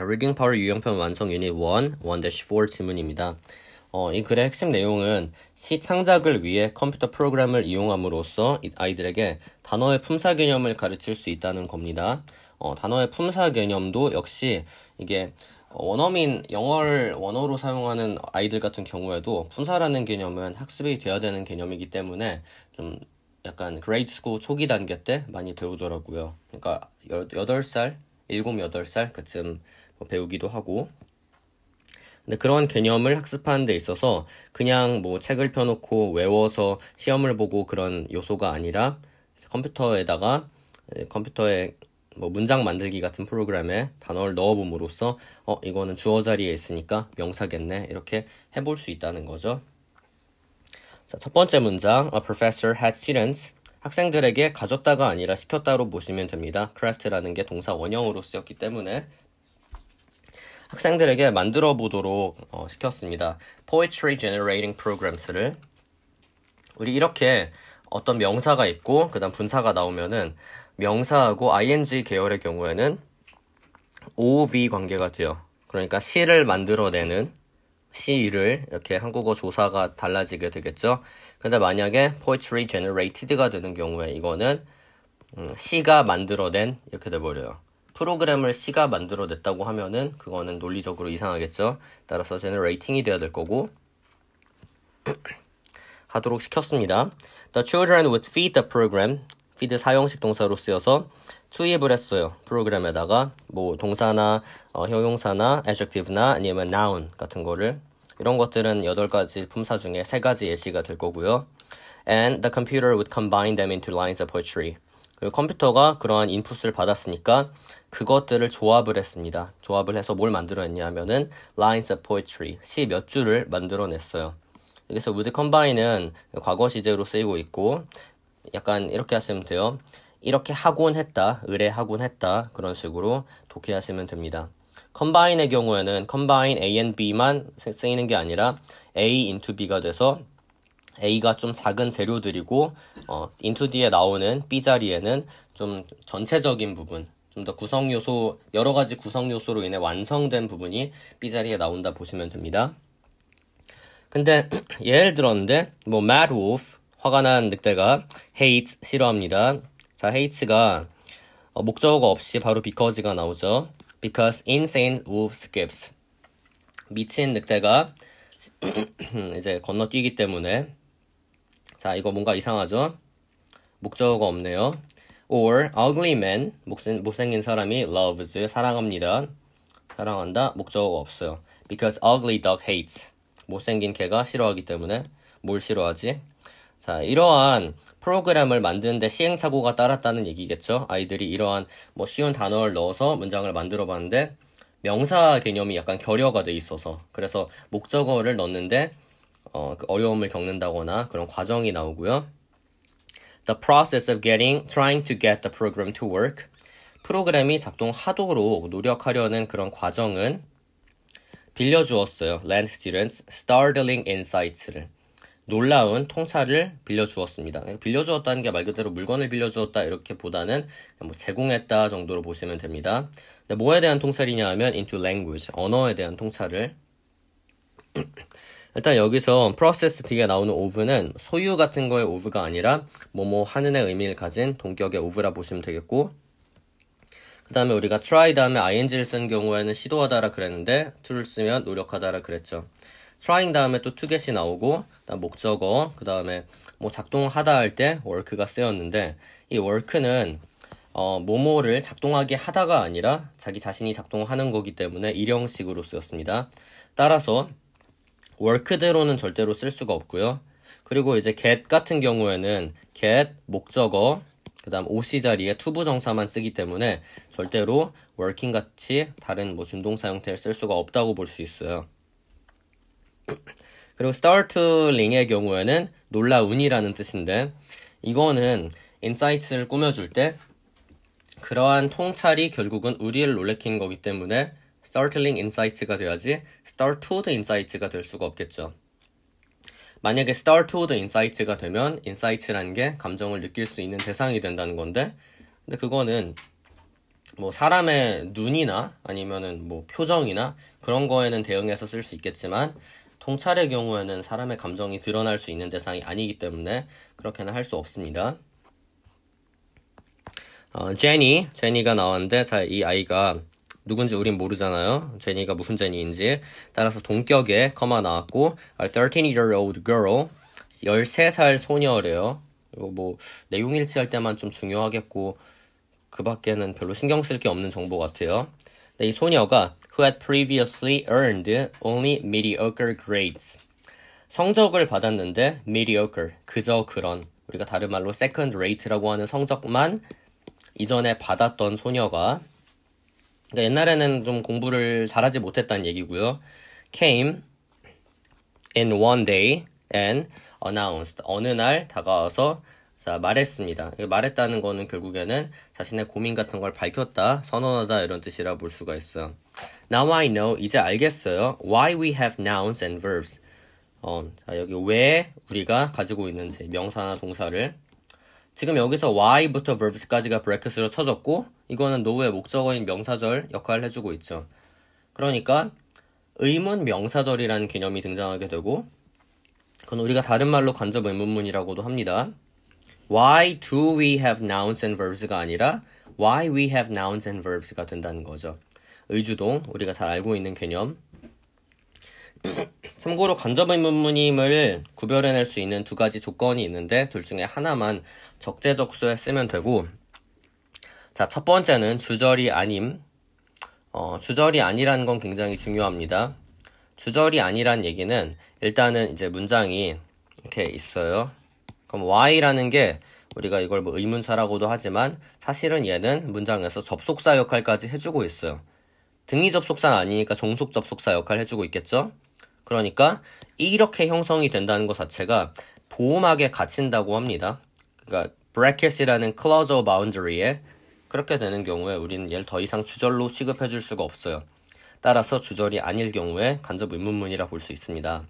리깅 네, 파워 유형편 완성 유닛 1, 1-4 지문입니다. 어, 이 글의 핵심 내용은 시 창작을 위해 컴퓨터 프로그램을 이용함으로써 아이들에게 단어의 품사 개념을 가르칠 수 있다는 겁니다. 어, 단어의 품사 개념도 역시 이게 원어민 영어를 원어로 사용하는 아이들 같은 경우에도 품사라는 개념은 학습이 되어야 되는 개념이기 때문에 좀 약간 그레이트 스쿨 초기 단계 때 많이 배우더라고요. 그러니까 8살 7, 8살 그쯤 뭐 배우기도 하고 근데 그런 개념을 학습하는 데 있어서 그냥 뭐 책을 펴놓고 외워서 시험을 보고 그런 요소가 아니라 컴퓨터에다가 예, 컴퓨터에 뭐 문장 만들기 같은 프로그램에 단어를 넣어봄으로써 어 이거는 주어 자리에 있으니까 명사겠네 이렇게 해볼 수 있다는 거죠. 자, 첫 번째 문장 A professor had students 학생들에게 가졌다가 아니라 시켰다로 보시면 됩니다. craft라는 게 동사 원형으로 쓰였기 때문에 학생들에게 만들어 보도록 어, 시켰습니다. poetry generating programs를 우리 이렇게 어떤 명사가 있고 그다음 분사가 나오면은 명사하고 ing 계열의 경우에는 OV 관계가 돼요. 그러니까 시를 만들어내는 시를 이렇게 한국어 조사가 달라지게 되겠죠. 근데 만약에 poetry generated가 되는 경우에 이거는 음, 시가 만들어낸 이렇게 돼버려요. 프로그램을 시가 만들어냈다고 하면은 그거는 논리적으로 이상하겠죠. 따라서 generating이 돼야 될 거고 하도록 시켰습니다. The children would feed the program. feed 사용식 동사로 쓰여서 투입을 했어요. 프로그램에다가 뭐 동사나 어, 형용사나 adjective나 아니면 noun 같은 거를 이런 것들은 8가지 품사 중에 3가지 예시가 될 거고요. And the computer would combine them into lines of poetry. 그리고 컴퓨터가 그러한 인풋을 받았으니까 그것들을 조합을 했습니다. 조합을 해서 뭘 만들어냈냐면은 lines of poetry, 시 몇 줄을 만들어냈어요. 여기서 would combine은 과거 시제로 쓰이고 있고 약간 이렇게 하시면 돼요. 이렇게 하곤 했다, 의뢰하곤 했다 그런 식으로 독해하시면 됩니다. 컴바인의 경우에는 컴바인 A and B만 쓰이는 게 아니라 A into B가 돼서 A가 좀 작은 재료들이고 어, into D에 나오는 B 자리에는 좀 전체적인 부분, 좀 더 구성 요소 여러 가지 구성 요소로 인해 완성된 부분이 B 자리에 나온다 보시면 됩니다. 근데 예를 들었는데 뭐 Mad Wolf 화가 난 늑대가 hates 싫어합니다. 자, hate가 어, 목적어 없이 바로 because가 나오죠. because insane wolf skips. 미친 늑대가 이제 건너뛰기 때문에 자, 이거 뭔가 이상하죠? 목적어가 없네요. or ugly man, 못생, 못생긴 사람이 loves, 사랑합니다. 사랑한다, 목적어가 없어요. because ugly dog hates. 못생긴 개가 싫어하기 때문에 뭘 싫어하지? 자, 이러한 프로그램을 만드는데 시행착오가 따랐다는 얘기겠죠. 아이들이 이러한 뭐 쉬운 단어를 넣어서 문장을 만들어 봤는데 명사 개념이 약간 결여가 돼 있어서 그래서 목적어를 넣는데 어, 그 어려움을 겪는다거나 그런 과정이 나오고요. The process of getting, trying to get the program to work. 프로그램이 작동하도록 노력하려는 그런 과정은 빌려주었어요. Land students, startling insights를. 놀라운 통찰을 빌려주었습니다. 빌려주었다는 게 말 그대로 물건을 빌려주었다 이렇게 보다는 뭐 제공했다 정도로 보시면 됩니다. 근데 뭐에 대한 통찰이냐 하면 into language, 언어에 대한 통찰을 일단 여기서 process 뒤에 나오는 of는 소유 같은 거의 of가 아니라 뭐뭐 뭐 하는의 의미를 가진 동격의 of라 보시면 되겠고 그 다음에 우리가 try 다음에 ing를 쓴 경우에는 시도하다라 그랬는데 to를 쓰면 노력하다라 그랬죠. trying 다음에 또 to get이 나오고 그다음 목적어 그다음에 뭐 작동하다 할 때 work가 쓰였는데 이 work는 어, 모모를 작동하게 하다가 아니라 자기 자신이 작동하는 거기 때문에 일형식으로 쓰였습니다. 따라서 work대로는 절대로 쓸 수가 없고요. 그리고 이제 get 같은 경우에는 get 목적어 그다음 OC 자리에 투부 정사만 쓰기 때문에 절대로 working 같이 다른 뭐 준동사 형태를 쓸 수가 없다고 볼 수 있어요. 그리고 startling의 경우에는 놀라운이라는 뜻인데 이거는 인사이트를 꾸며줄 때 그러한 통찰이 결국은 우리를 놀래킨 거기 때문에 startling insights가 돼야지 startled insights가 될 수가 없겠죠. 만약에 startled insights가 되면 insights라는 게 감정을 느낄 수 있는 대상이 된다는 건데 근데 그거는 뭐 사람의 눈이나 아니면은 뭐 표정이나 그런 거에는 대응해서 쓸 수 있겠지만 통찰의 경우에는 사람의 감정이 드러날 수 있는 대상이 아니기 때문에 그렇게는 할 수 없습니다. 어, 제니, 제니가 나왔는데 자, 이 아이가 누군지 우린 모르잖아요. 제니가 무슨 제니인지. 따라서 동격에 커마 나왔고 a 13-year-old girl 13살 소녀래요. 이거 뭐 내용 일치할 때만 좀 중요하겠고 그 밖에는 별로 신경 쓸 게 없는 정보 같아요. 이 소녀가 who had previously earned only mediocre grades. 성적을 받았는데 mediocre, 그저 그런, 우리가 다른 말로 second rate라고 하는 성적만 이전에 받았던 소녀가 그러니까 옛날에는 좀 공부를 잘하지 못했다는 얘기고요. came in one day and announced 어느 날 다가와서 자, 말했습니다. 말했다는 거는 결국에는 자신의 고민 같은 걸 밝혔다, 선언하다 이런 뜻이라 볼 수가 있어. 요 Now I know 이제 알겠어요. Why we have nouns and verbs. 어, 자, 여기 왜 우리가 가지고 있는지 명사나 동사를 지금 여기서 why부터 verbs까지가 브래켓으로 쳐졌고 이거는 노후의 목적어인 명사절 역할을 해주고 있죠. 그러니까 의문 명사절이라는 개념이 등장하게 되고 그건 우리가 다른 말로 간접 의문문이라고도 합니다. Why do we have nouns and verbs가 아니라 why we have nouns and verbs가 된다는 거죠. 의주동 우리가 잘 알고 있는 개념. 참고로 간접의문문임을 구별해낼 수 있는 두 가지 조건이 있는데 둘 중에 하나만 적재적소에 쓰면 되고 자첫 번째는 주절이 아님 어, 주절이 아니라는 건 굉장히 중요합니다. 주절이 아니란 얘기는 일단은 이제 문장이 이렇게 있어요. 그럼 y 라는게 우리가 이걸 뭐 의문사라고도 하지만 사실은 얘는 문장에서 접속사 역할까지 해주고 있어요. 등이 접속사는 아니니까 종속 접속사 역할을 해주고 있겠죠? 그러니까 이렇게 형성이 된다는 것 자체가 보호막에 갇힌다고 합니다. 그러니까 bracket이라는 closure boundary에 그렇게 되는 경우에 우리는 얘를 더 이상 주절로 취급해 줄 수가 없어요. 따라서 주절이 아닐 경우에 간접 의문문이라 볼 수 있습니다.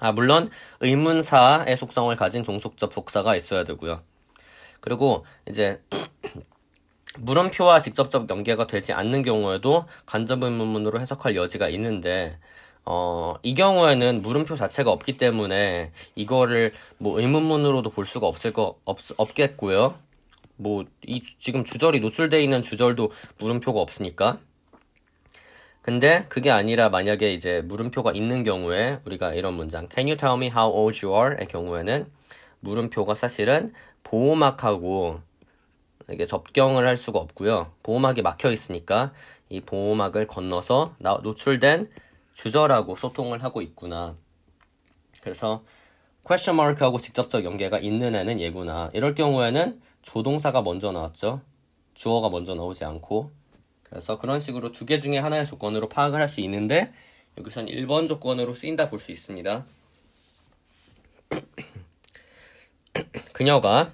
아, 물론 의문사의 속성을 가진 종속접 속사가 있어야 되고요. 그리고 이제 물음표와 직접적 연계가 되지 않는 경우에도 간접의문문으로 해석할 여지가 있는데 어, 이 경우에는 물음표 자체가 없기 때문에 이거를 뭐 의문문으로도 볼 수가 없을 거 없, 없겠고요. 뭐 이 지금 주절이 노출되어 있는 주절도 물음표가 없으니까. 근데 그게 아니라 만약에 이제 물음표가 있는 경우에 우리가 이런 문장 Can you tell me how old you are? 의 경우에는 물음표가 사실은 보호막하고 이게 접경을 할 수가 없고요. 보호막이 막혀 있으니까 이 보호막을 건너서 노출된 주저라고 소통을 하고 있구나. 그래서 question mark하고 직접적 연계가 있는 애는 예구나. 이럴 경우에는 조동사가 먼저 나왔죠. 주어가 먼저 나오지 않고. 그래서 그런 식으로 두 개 중에 하나의 조건으로 파악을 할 수 있는데 여기서는 1번 조건으로 쓰인다 볼 수 있습니다. 그녀가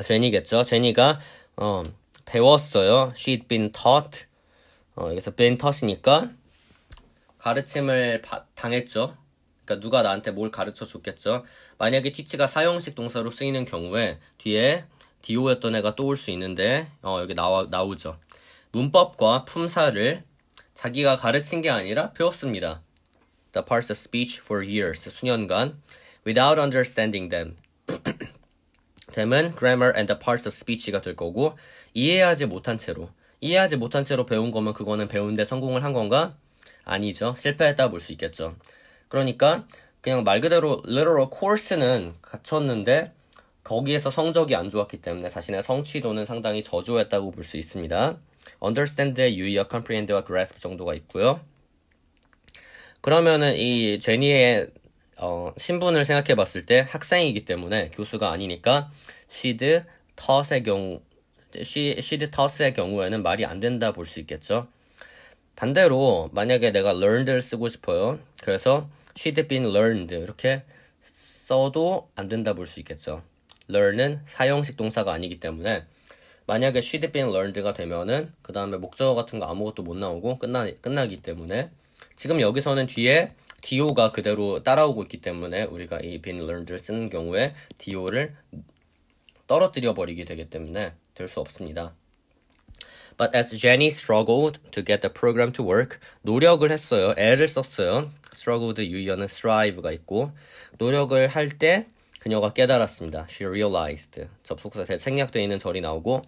제니겠죠. 제니가 어, 배웠어요. She'd been taught. 어, 여기서 been taught이니까 가르침을 바, 당했죠. 그러니까 누가 나한테 뭘 가르쳐 줬겠죠. 만약에 teach가 사용식 동사로 쓰이는 경우에 뒤에 do였던 애가 또 올 수 있는데 어, 여기 나와 나오죠. 문법과 품사를 자기가 가르친 게 아니라 배웠습니다. The parts of speech for years 수년간 without understanding them 됨은 grammar and the parts of speech가 될 거고 이해하지 못한 채로 이해하지 못한 채로 배운 거면 그거는 배운데 성공을 한 건가? 아니죠. 실패했다 볼수 있겠죠. 그러니까 그냥 말 그대로 literal course는 갖췄는데 거기에서 성적이 안 좋았기 때문에 자신의 성취도는 상당히 저조했다고 볼 수 있습니다. understand의 유의어 comprehend와 grasp 정도가 있고요. 그러면은 이 제니의 어, 신분을 생각해 봤을 때 학생이기 때문에 교수가 아니니까 쉬드 터스의 경우 쉬, 쉬드 터스의 경우에는 말이 안 된다 볼 수 있겠죠. 반대로 만약에 내가 learned를 쓰고 싶어요. 그래서 she'd been learned 이렇게 써도 안 된다 볼 수 있겠죠. learn은 사용식 동사가 아니기 때문에 만약에 she'd been learned가 되면은 그 다음에 목적어 같은 거 아무것도 못 나오고 끝나, 끝나기 때문에 지금 여기서는 뒤에 do가 그대로 따라오고 있기 때문에 우리가 이 been learned를 쓰는 경우에 do를 떨어뜨려 버리게 되기 때문에 될 수 없습니다. But as Jenny struggled to get the program to work, 노력을 했어요. 애를 썼어요. struggled 유의어는 strive가 있고 노력을 할 때 그녀가 깨달았습니다. She realized 접속사 생략되어 있는 절이 나오고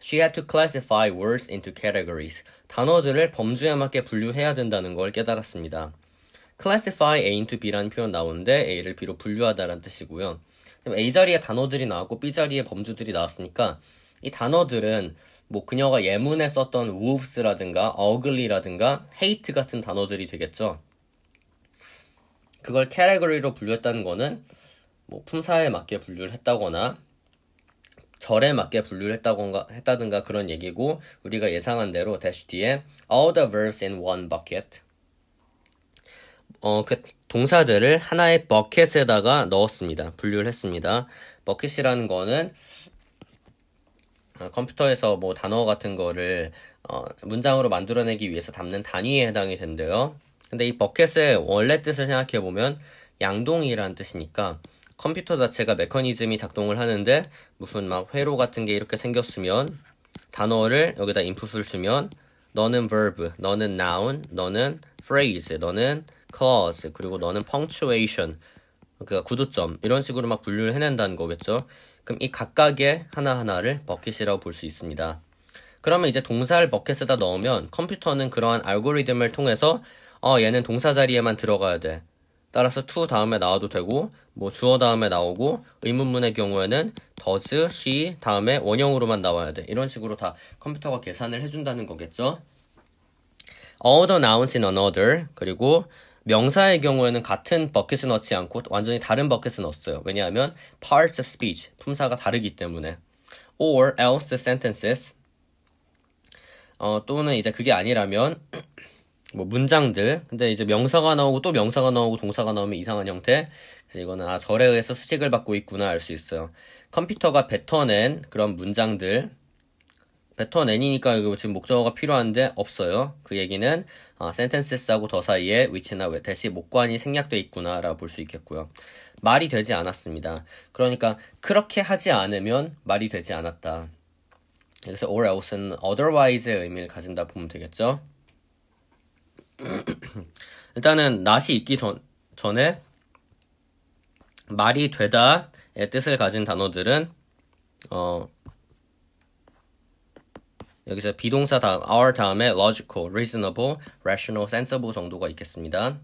She had to classify words into categories. 단어들을 범주에 맞게 분류해야 된다는 걸 깨달았습니다. classify A into B라는 표현 나오는데 A를 B로 분류하다라는 뜻이고요. A 자리에 단어들이 나왔고 B 자리에 범주들이 나왔으니까 이 단어들은 뭐 그녀가 예문에 썼던 wolves라든가 ugly라든가 hate 같은 단어들이 되겠죠. 그걸 캐레거리로 분류했다는 거는 뭐 품사에 맞게 분류를 했다거나 절에 맞게 분류를 했다던가, 했다든가 그런 얘기고 우리가 예상한 대로 dash 뒤에 all the verbs in one bucket 어, 그 동사들을 하나의 버킷에다가 넣었습니다. 분류를 했습니다. 버킷이라는 거는 어, 컴퓨터에서 뭐 단어 같은 거를 어, 문장으로 만들어내기 위해서 담는 단위에 해당이 된대요. 근데 이버킷의 원래 뜻을 생각해 보면 양동이라는 뜻이니까 컴퓨터 자체가 메커니즘이 작동을 하는데 무슨 막 회로 같은 게 이렇게 생겼으면 단어를 여기다 인풋을 주면 너는 verb, 너는 noun, 너는 phrase, 너는 clause, 그리고 너는 punctuation, 그 구두점 이런 식으로 막 분류를 해낸다는 거겠죠. 그럼 이 각각의 하나하나를 버킷이라고 볼 수 있습니다. 그러면 이제 동사를 버킷에다 넣으면 컴퓨터는 그러한 알고리즘을 통해서 어 얘는 동사 자리에만 들어가야 돼. 따라서 to 다음에 나와도 되고 뭐 주어 다음에 나오고 의문문의 경우에는 does, she 다음에 원형으로만 나와야 돼. 이런 식으로 다 컴퓨터가 계산을 해준다는 거겠죠. All t h e nouns in another 그리고 명사의 경우에는 같은 버킷에 넣지 않고 완전히 다른 버킷에 넣었어요. 왜냐하면 parts of speech 품사가 다르기 때문에 or else sentences 어, 또는 이제 그게 아니라면 뭐 문장들 근데 이제 명사가 나오고 또 명사가 나오고 동사가 나오면 이상한 형태 그래서 이거는 아 절에 의해서 수식을 받고 있구나 알 수 있어요 컴퓨터가 뱉어낸 그런 문장들 뱉어낸이니까 이거 지금 목적어가 필요한데 없어요 그 얘기는 아, 센텐스하고 더 사이에 위치나 왜 대시 목관이 생략돼 있구나 라고 볼 수 있겠고요 말이 되지 않았습니다 그러니까 그렇게 하지 않으면 말이 되지 않았다 그래서 or else는 otherwise의 의미를 가진다 보면 되겠죠 일단은 낫이 있기 전, 전에 말이 되다의 뜻을 가진 단어들은 어, 여기서 비동사 다음 our 다음에 logical, reasonable, rational, sensible 정도가 있겠습니다.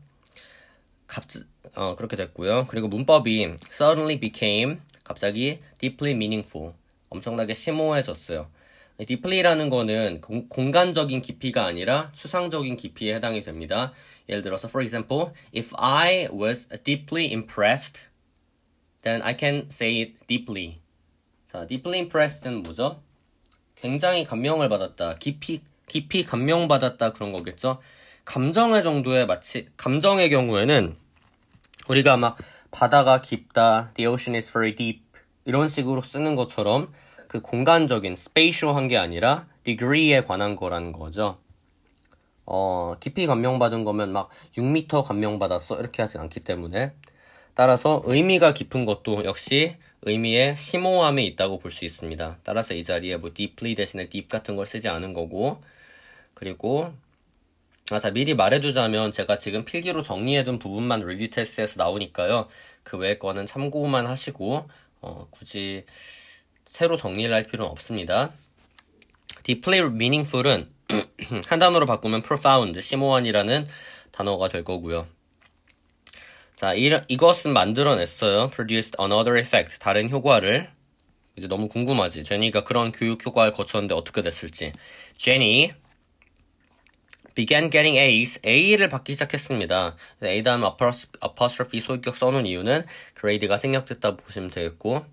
갑자 어, 그렇게 됐고요. 그리고 문법이 suddenly became 갑자기 deeply meaningful 엄청나게 심오해졌어요. 디플레이라는 거는 공, 공간적인 깊이가 아니라 추상적인 깊이에 해당이 됩니다. 예를 들어서 for example, if I was deeply impressed, then I can say it deeply. 자, deeply impressed는 뭐죠? 굉장히 감명을 받았다. 깊이 깊이 감명받았다 그런 거겠죠. 감정의 정도에 마치 감정의 경우에는 우리가 막 바다가 깊다, the ocean is very deep 이런 식으로 쓰는 것처럼 그 공간적인 spatial한 게 아니라 degree에 관한 거라는 거죠. 어, 깊이 감명받은 거면 막 6m 감명받았어 이렇게 하지 않기 때문에 따라서 의미가 깊은 것도 역시 의미의 심오함이 있다고 볼 수 있습니다. 따라서 이 자리에 뭐 deeply 대신에 deep 같은 걸 쓰지 않은 거고 그리고 아, 자, 미리 말해두자면 제가 지금 필기로 정리해둔 부분만 리뷰 테스트에서 나오니까요. 그 외의 거는 참고만 하시고, 어, 굳이 새로 정리를 할 필요는 없습니다. deeply meaningful은 한 단어로 바꾸면 profound, 심오한이라는 단어가 될 거고요. 자, 이, 이것은 만들어냈어요. produced another effect, 다른 효과를. 이제 너무 궁금하지. 제니가 그런 교육 효과를 거쳤는데 어떻게 됐을지. 제니 began getting A's, A를 받기 시작했습니다. A 다음 apostrophe 소유격 써놓은 이유는 그레이드가 생략됐다 고 보시면 되겠고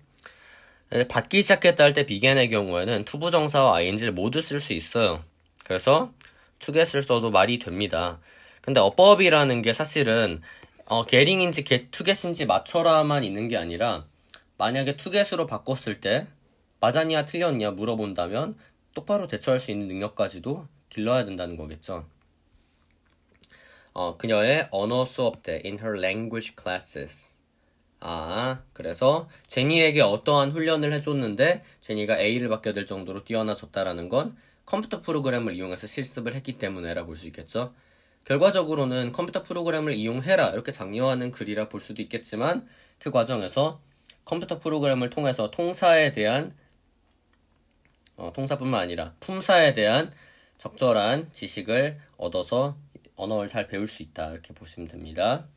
받기 예, 시작했다 할 때 비겐의 경우에는 투부 정사와 ing를 모두 쓸 수 있어요. 그래서 투겟을 써도 말이 됩니다. 근데 어법이라는 게 사실은 어, 게링인지 투겟인지 맞춰라만 있는 게 아니라 만약에 투겟으로 바꿨을 때 맞았냐 틀렸냐 물어본다면 똑바로 대처할 수 있는 능력까지도 길러야 된다는 거겠죠. 어, 그녀의 언어 수업 때 in her language classes 아, 그래서 제니에게 어떠한 훈련을 해줬는데 제니가 A를 받게 될 정도로 뛰어나졌다라는 건 컴퓨터 프로그램을 이용해서 실습을 했기 때문에라 볼 수 있겠죠. 결과적으로는 컴퓨터 프로그램을 이용해라 이렇게 장려하는 글이라 볼 수도 있겠지만 그 과정에서 컴퓨터 프로그램을 통해서 통사에 대한 어, 통사뿐만 아니라 품사에 대한 적절한 지식을 얻어서 언어를 잘 배울 수 있다 이렇게 보시면 됩니다.